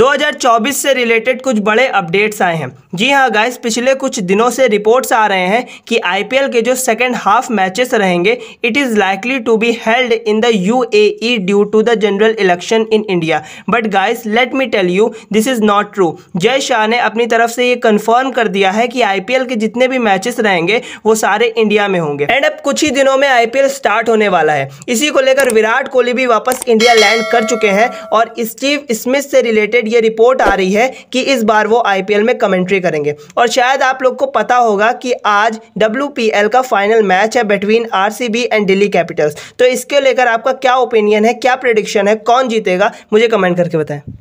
2024 से रिलेटेड कुछ बड़े अपडेट्स आए हैं जी हाँ गाइस पिछले कुछ दिनों से रिपोर्ट्स आ रहे हैं कि आईपीएल के जो सेकेंड हाफ मैचेस रहेंगे it is likely to be held in the UAE due to the general election in India but guys let me tell you this is not true Jay Shah ने अपनी तरफ से ये कन्फर्म कर दिया है कि आई के जितने भी मैचेस रहेंगे वो सारे इंडिया में होंगे एंड अब कुछ ही दिनों में आई स्टार्ट होने वाला है इसी को लेकर विराट कोहली भी वापस इंडिया लैंड कर चुके हैं और स्टीव स्मिथ से रिलेटेड रिलेटेड ये रिपोर्ट आ रही है कि इस बार वो आईपीएल में कमेंट्री करेंगे और शायद आप लोग को पता होगा कि आज डब्ल्यू का फाइनल मैच है between R and Delhi Capitals तो इसके लेकर आपका क्या ओपिनियन है क्या प्रडिक्शन है कौन जीतेगा मुझे कमेंट करके बताएं